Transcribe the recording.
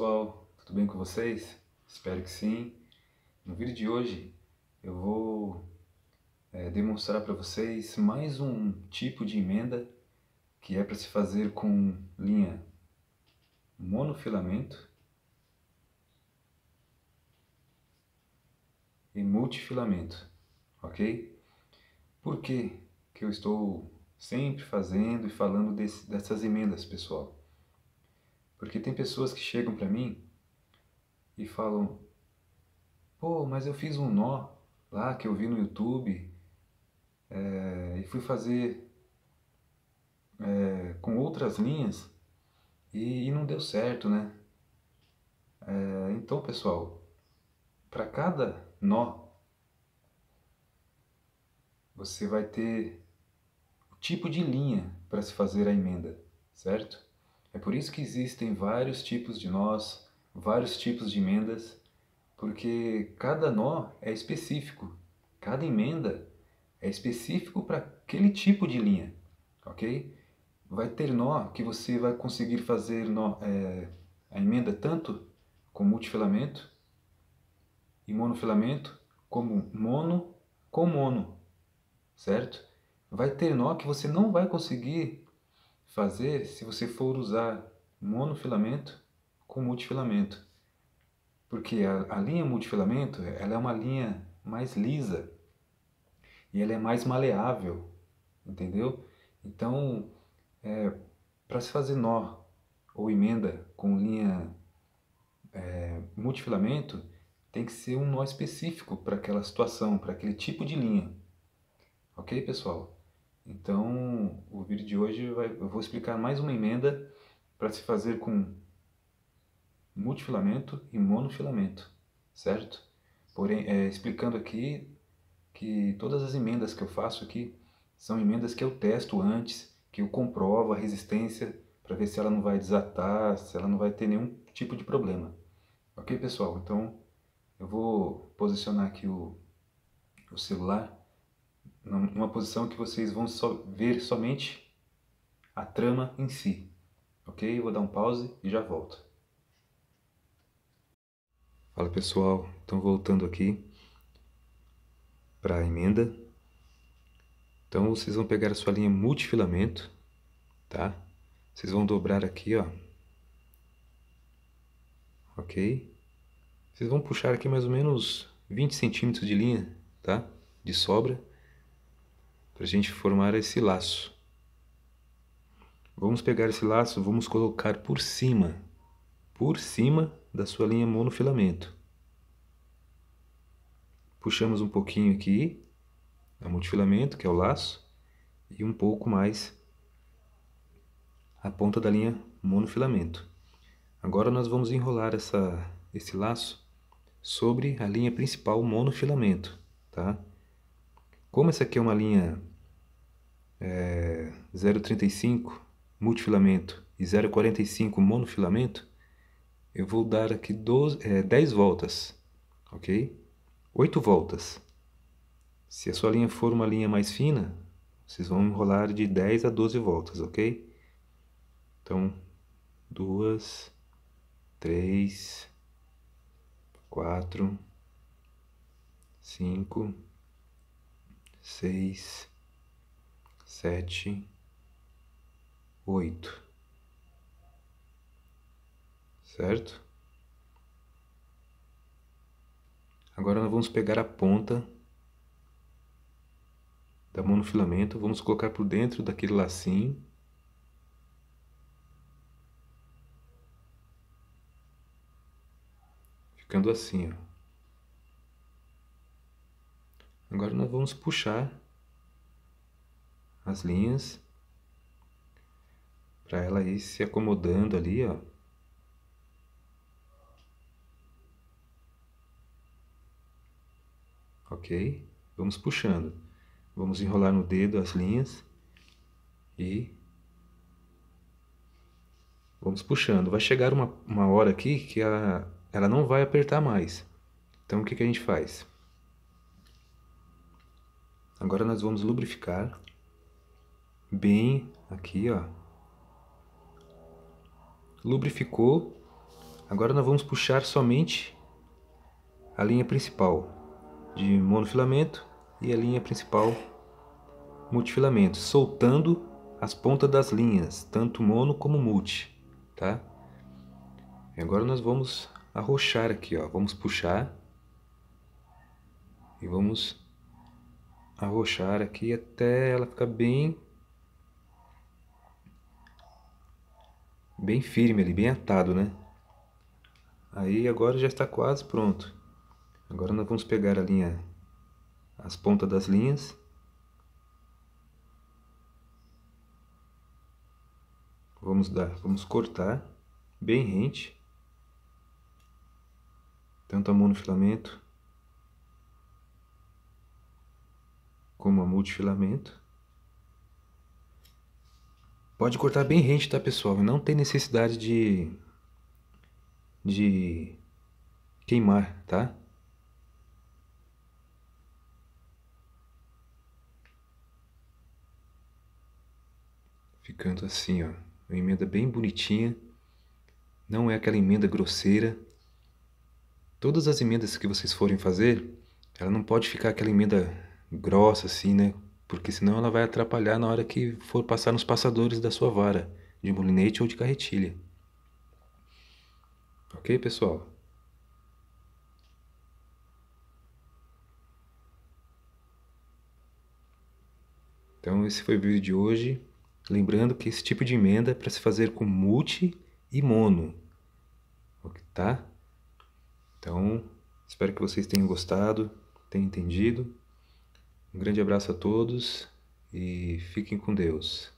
pessoal, tudo bem com vocês? Espero que sim. No vídeo de hoje eu vou é, demonstrar para vocês mais um tipo de emenda que é para se fazer com linha monofilamento e multifilamento, ok? Por que, que eu estou sempre fazendo e falando desse, dessas emendas, pessoal? Porque tem pessoas que chegam para mim e falam: pô, mas eu fiz um nó lá que eu vi no YouTube é, e fui fazer é, com outras linhas e, e, não deu certo, né? É, então, pessoal, para cada nó você vai ter o tipo de linha para se fazer a emenda, certo? É por isso que existem vários tipos de nós, vários tipos de emendas, porque cada nó é específico, cada emenda é específico para aquele tipo de linha, ok? Vai ter nó que você vai conseguir fazer nó, é, a emenda tanto com multifilamento e monofilamento, como mono com mono, certo? Vai ter nó que você não vai conseguir fazer se você for usar monofilamento com multifilamento. Porque a, a linha multifilamento ela é uma linha mais lisa e ela é mais maleável, entendeu? Então, é, para se fazer nó ou emenda com linha é, multifilamento, tem que ser um nó específico para aquela situação, para aquele tipo de linha. Ok, pessoal? Então, o vídeo de hoje vai, eu vou explicar mais uma emenda para se fazer com multifilamento e monofilamento, certo? Porém, é, explicando aqui que todas as emendas que eu faço aqui são emendas que eu testo antes, que eu comprovo a resistência para ver se ela não vai desatar, se ela não vai ter nenhum tipo de problema. Ok, pessoal? Então, eu vou posicionar aqui o, o celular numa posição que vocês vão só ver somente a trama em si. Ok? Eu vou dar um pause e já volto. Fala pessoal, então voltando aqui para a emenda. Então vocês vão pegar a sua linha multifilamento, tá? Vocês vão dobrar aqui, ó. Ok? Vocês vão puxar aqui mais ou menos 20 centímetros de linha, tá? De sobra para a gente formar esse laço. Vamos pegar esse laço, vamos colocar por cima, por cima da sua linha monofilamento. Puxamos um pouquinho aqui, a multifilamento, que é o laço, e um pouco mais a ponta da linha monofilamento. Agora nós vamos enrolar essa, esse laço sobre a linha principal monofilamento, tá? Como essa aqui é uma linha é, 0,35 multifilamento e 0,45 monofilamento, eu vou dar aqui 12, é, 10 voltas, ok? 8 voltas. Se a sua linha for uma linha mais fina, vocês vão enrolar de 10 a 12 voltas, ok? Então, 2, 3, 4, 5, 6, sete, oito, certo? Agora nós vamos pegar a ponta da mão no filamento, vamos colocar por dentro daquele lacinho. Ficando assim, ó. Agora nós vamos puxar as linhas para ela ir se acomodando ali, ó. Ok? Vamos puxando. Vamos enrolar no dedo as linhas e vamos puxando. Vai chegar uma, uma hora aqui que a, ela não vai apertar mais. Então o que, que a gente faz? Agora nós vamos lubrificar bem aqui, ó. Lubrificou. Agora nós vamos puxar somente a linha principal de monofilamento e a linha principal multifilamento, soltando as pontas das linhas, tanto mono como multi, tá? E agora nós vamos arrochar aqui, ó, vamos puxar e vamos arrochar aqui até ela ficar bem bem firme ali, bem atado, né? Aí agora já está quase pronto. Agora nós vamos pegar a linha, as pontas das linhas. Vamos dar, vamos cortar bem rente. Tanto a monofilamento como a multifilamento. Pode cortar bem rente, tá, pessoal? Não tem necessidade de... De... Queimar, tá? Ficando assim, ó. Uma emenda bem bonitinha. Não é aquela emenda grosseira. Todas as emendas que vocês forem fazer, ela não pode ficar aquela emenda grossa assim, né? porque senão ela vai atrapalhar na hora que for passar nos passadores da sua vara, de molinete ou de carretilha. Ok, pessoal? Então esse foi o vídeo de hoje. Lembrando que esse tipo de emenda é para se fazer com multi e mono. Tá? Então, espero que vocês tenham gostado, tenham entendido. Um grande abraço a todos e fiquem com Deus.